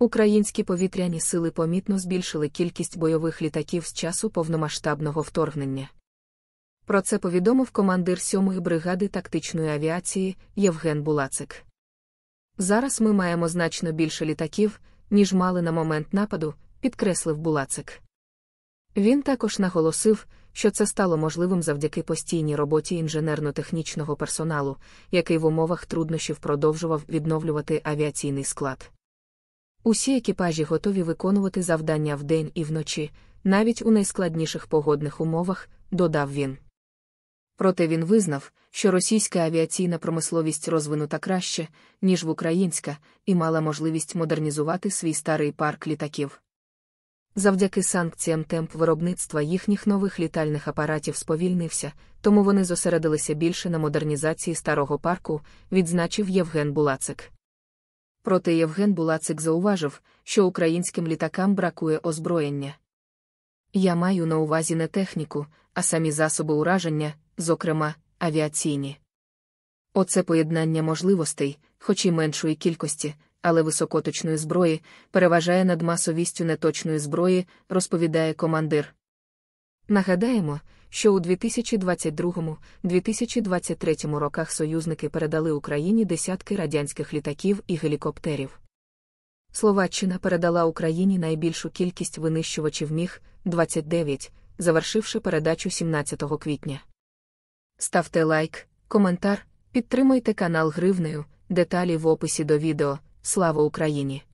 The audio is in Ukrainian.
Українські повітряні сили помітно збільшили кількість бойових літаків з часу повномасштабного вторгнення. Про це повідомив командир 7-ї бригади тактичної авіації Євген Булацик. Зараз ми маємо значно більше літаків, ніж мали на момент нападу, підкреслив Булацик. Він також наголосив, що це стало можливим завдяки постійній роботі інженерно-технічного персоналу, який в умовах труднощів продовжував відновлювати авіаційний склад. Усі екіпажі готові виконувати завдання вдень і вночі, навіть у найскладніших погодних умовах, додав він. Проте він визнав, що російська авіаційна промисловість розвинута краще, ніж в українська, і мала можливість модернізувати свій старий парк літаків. Завдяки санкціям темп виробництва їхніх нових літальних апаратів сповільнився, тому вони зосередилися більше на модернізації старого парку, відзначив Євген Булацик. Проте Євген Булацик зауважив, що українським літакам бракує озброєння. Я маю на увазі не техніку, а самі засоби ураження, зокрема, авіаційні. Оце поєднання можливостей, хоч і меншої кількості, але високоточної зброї, переважає над масовістю неточної зброї, розповідає командир. Нагадаємо, що у 2022-2023 роках союзники передали Україні десятки радянських літаків і гелікоптерів. Словаччина передала Україні найбільшу кількість винищувачів міг 29, завершивши передачу 17 квітня. Ставте лайк, коментар, підтримуйте канал Гривнею, деталі в описі до відео. Слава Україні!